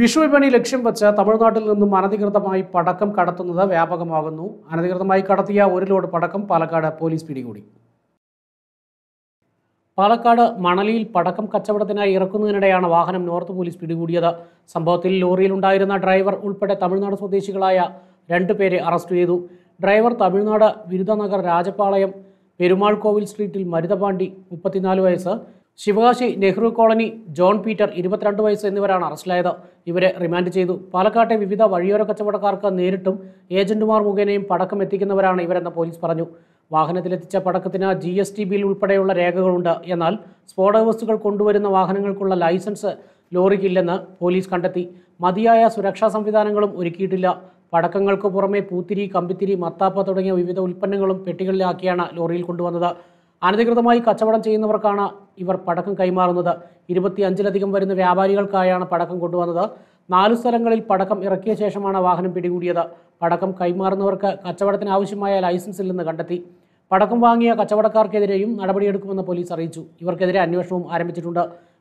വിഷുവിപണി ലക്ഷ്യം വെച്ച് തമിഴ്നാട്ടിൽ നിന്നും അനധികൃതമായി പടക്കം കടത്തുന്നത് വ്യാപകമാകുന്നു അനധികൃതമായി കടത്തിയ ഒരു ലോഡ് പടക്കം പാലക്കാട് പോലീസ് പിടികൂടി പാലക്കാട് മണലിയിൽ പടക്കം കച്ചവടത്തിനായി ഇറക്കുന്നതിനിടെയാണ് വാഹനം നോർത്ത് പോലീസ് പിടികൂടിയത് സംഭവത്തിൽ ലോറിയിലുണ്ടായിരുന്ന ഡ്രൈവർ ഉൾപ്പെടെ തമിഴ്നാട് സ്വദേശികളായ പേരെ അറസ്റ്റ് ചെയ്തു ഡ്രൈവർ തമിഴ്നാട് ബിരുദനഗർ രാജപാളയം പെരുമാൾ കോവിൽ സ്ട്രീറ്റിൽ മരുതപാണ്ടി മുപ്പത്തിനാല് വയസ്സ് Sivakasi Nehru colony John Peter ഇരുപത്തിരണ്ട് വയസ്സ് എന്നിവരാണ് അറസ്റ്റിലായത് ഇവരെ റിമാൻഡ് ചെയ്തു പാലക്കാട്ടെ വിവിധ വഴിയോര കച്ചവടക്കാർക്ക് നേരിട്ടും ഏജന്റുമാർ മുഖേനയും പടക്കം എത്തിക്കുന്നവരാണ് ഇവരെന്ന് പോലീസ് പറഞ്ഞു വാഹനത്തിലെത്തിച്ച പടക്കത്തിന് ജി എസ് ടി ബിൽ ഉൾപ്പെടെയുള്ള രേഖകളുണ്ട് എന്നാൽ സ്ഫോടക വസ്തുക്കൾ കൊണ്ടുവരുന്ന വാഹനങ്ങൾക്കുള്ള ലൈസൻസ് ലോറിക്കില്ലെന്ന് പോലീസ് കണ്ടെത്തി മതിയായ സുരക്ഷാ സംവിധാനങ്ങളും ഒരുക്കിയിട്ടില്ല പടക്കങ്ങൾക്ക് പുറമെ പൂത്തിരി കമ്പിത്തിരി മത്താപ്പ തുടങ്ങിയ വിവിധ ഉൽപ്പന്നങ്ങളും പെട്ടികളിലാക്കിയാണ് ലോറിയിൽ കൊണ്ടുവന്നത് അനധികൃതമായി കച്ചവടം ചെയ്യുന്നവർക്കാണ് ഇവർ പടക്കം കൈമാറുന്നത് ഇരുപത്തി അഞ്ചിലധികം വരുന്ന വ്യാപാരികൾക്കായാണ് പടക്കം കൊണ്ടുവന്നത് നാലു സ്ഥലങ്ങളിൽ പടക്കം ഇറക്കിയ ശേഷമാണ് വാഹനം പിടികൂടിയത് പടക്കം കൈമാറുന്നവർക്ക് കച്ചവടത്തിന് ആവശ്യമായ ലൈസൻസിൽ നിന്ന് കണ്ടെത്തി പടക്കം വാങ്ങിയ കച്ചവടക്കാർക്കെതിരെയും നടപടിയെടുക്കുമെന്ന് പോലീസ് അറിയിച്ചു ഇവർക്കെതിരെ അന്വേഷണവും ആരംഭിച്ചിട്ടുണ്ട്